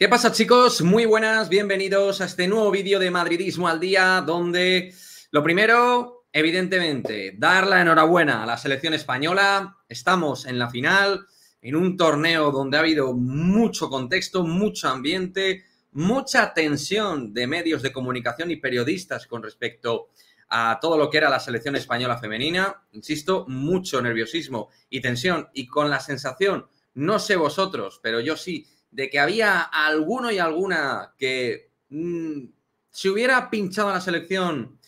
¿Qué pasa chicos? Muy buenas, bienvenidos a este nuevo vídeo de Madridismo al Día, donde lo primero, evidentemente, dar la enhorabuena a la selección española. Estamos en la final, en un torneo donde ha habido mucho contexto, mucho ambiente, mucha tensión de medios de comunicación y periodistas con respecto a todo lo que era la selección española femenina. Insisto, mucho nerviosismo y tensión y con la sensación, no sé vosotros, pero yo sí de que había alguno y alguna que mm, si hubiera pinchado a la selección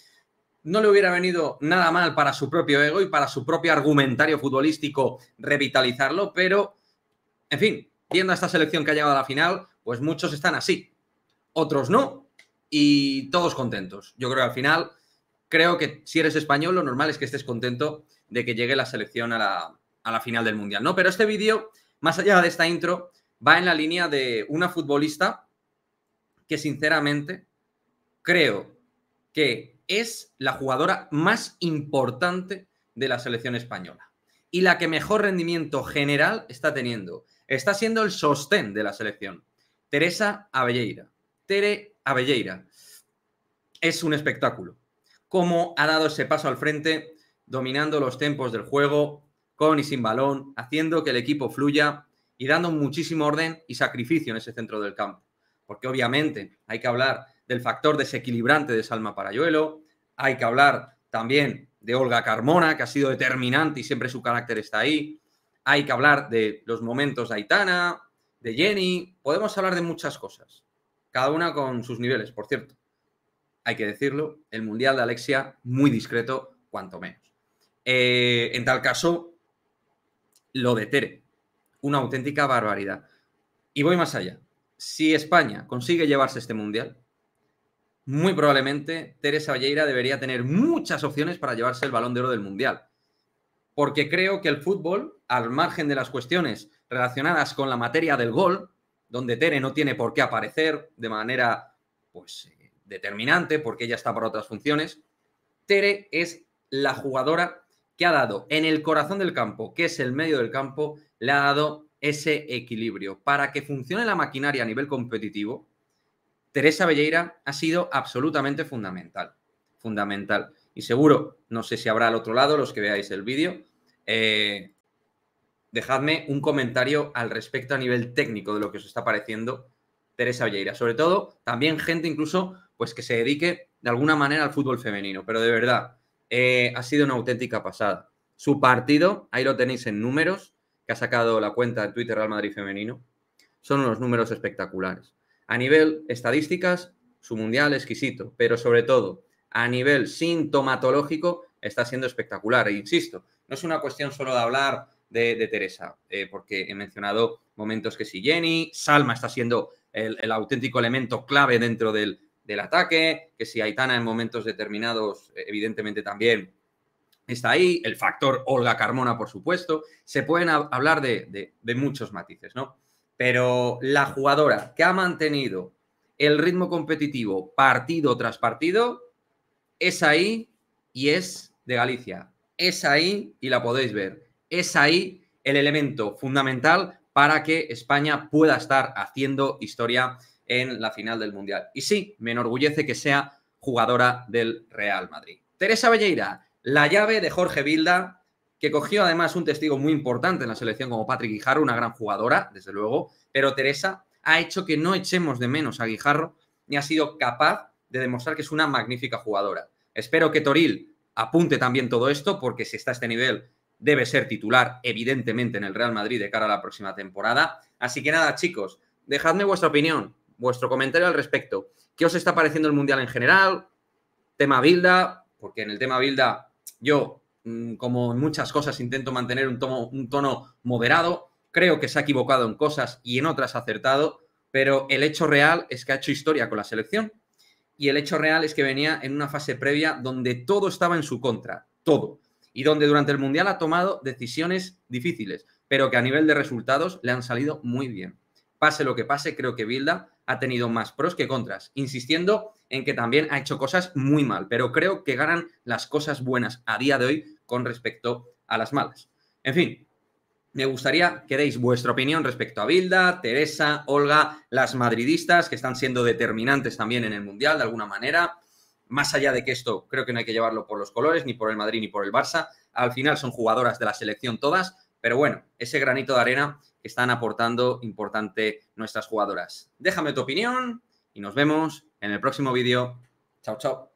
no le hubiera venido nada mal para su propio ego y para su propio argumentario futbolístico revitalizarlo, pero, en fin, viendo a esta selección que ha llegado a la final, pues muchos están así, otros no, y todos contentos. Yo creo que al final, creo que si eres español, lo normal es que estés contento de que llegue la selección a la, a la final del Mundial, ¿no? Pero este vídeo, más allá de esta intro, va en la línea de una futbolista que sinceramente creo que es la jugadora más importante de la selección española y la que mejor rendimiento general está teniendo. Está siendo el sostén de la selección. Teresa Abelleira. Tere Abelleira. Es un espectáculo. Cómo ha dado ese paso al frente, dominando los tempos del juego, con y sin balón, haciendo que el equipo fluya, y dando muchísimo orden y sacrificio en ese centro del campo. Porque obviamente hay que hablar del factor desequilibrante de Salma Parayuelo, hay que hablar también de Olga Carmona, que ha sido determinante y siempre su carácter está ahí. Hay que hablar de los momentos de Aitana, de Jenny. Podemos hablar de muchas cosas, cada una con sus niveles, por cierto. Hay que decirlo, el Mundial de Alexia muy discreto, cuanto menos. Eh, en tal caso, lo de Tere una auténtica barbaridad. Y voy más allá. Si España consigue llevarse este mundial, muy probablemente Teresa Valleira debería tener muchas opciones para llevarse el balón de oro del mundial. Porque creo que el fútbol, al margen de las cuestiones relacionadas con la materia del gol, donde Tere no tiene por qué aparecer de manera pues, determinante, porque ella está para otras funciones, Tere es la jugadora que ha dado en el corazón del campo, que es el medio del campo, le ha dado ese equilibrio. Para que funcione la maquinaria a nivel competitivo, Teresa Belleira ha sido absolutamente fundamental. Fundamental. Y seguro, no sé si habrá al otro lado, los que veáis el vídeo, eh, dejadme un comentario al respecto a nivel técnico de lo que os está pareciendo Teresa Belleira. Sobre todo, también gente incluso pues que se dedique de alguna manera al fútbol femenino. Pero de verdad, eh, ha sido una auténtica pasada. Su partido, ahí lo tenéis en números, que ha sacado la cuenta en Twitter al Madrid Femenino, son unos números espectaculares. A nivel estadísticas, su mundial exquisito, pero sobre todo a nivel sintomatológico está siendo espectacular. E insisto, no es una cuestión solo de hablar de, Teresa, eh, porque he mencionado momentos que si Jenny, Salma está siendo el, auténtico elemento clave dentro del, del ataque, que si Aitana en momentos determinados, eh, evidentemente también está ahí, el factor Olga Carmona, por supuesto, se pueden hablar de, muchos matices, ¿no? Pero la jugadora que ha mantenido el ritmo competitivo partido tras partido es ahí y es de Galicia. Es ahí y la podéis ver. Es ahí el elemento fundamental para que España pueda estar haciendo historia en la final del Mundial. Y sí, me enorgullece que sea jugadora del Real Madrid. Teresa Belleira, la llave de Jorge Vilda, que cogió además un testigo muy importante en la selección como Patrick Guijarro, una gran jugadora, desde luego, pero Teresa ha hecho que no echemos de menos a Guijarro ni ha sido capaz de demostrar que es una magnífica jugadora. Espero que Toril apunte también todo esto, porque si está a este nivel debe ser titular, evidentemente, en el Real Madrid de cara a la próxima temporada. Así que nada, chicos, dejadme vuestra opinión, vuestro comentario al respecto. ¿Qué os está pareciendo el Mundial en general? Tema Bilda, porque en el tema Bilda yo, mm, como en muchas cosas, intento mantener un tono, moderado. Creo que se ha equivocado en cosas y en otras ha acertado, pero el hecho real es que ha hecho historia con la selección. Y el hecho real es que venía en una fase previa donde todo estaba en su contra, todo. Y donde durante el Mundial ha tomado decisiones difíciles, pero que a nivel de resultados le han salido muy bien. Pase lo que pase, creo que Bilda ha tenido más pros que contras, insistiendo en que también ha hecho cosas muy mal, pero creo que ganan las cosas buenas a día de hoy con respecto a las malas. En fin, me gustaría que deis vuestra opinión respecto a Bilda, Teresa, Olga, las madridistas, que están siendo determinantes también en el Mundial de alguna manera. Más allá de que esto creo que no hay que llevarlo por los colores, ni por el Madrid ni por el Barça. Al final son jugadoras de la selección todas, pero bueno, ese granito de arena que están aportando importante nuestras jugadoras. Déjame tu opinión y nos vemos en el próximo vídeo. Chao, chao.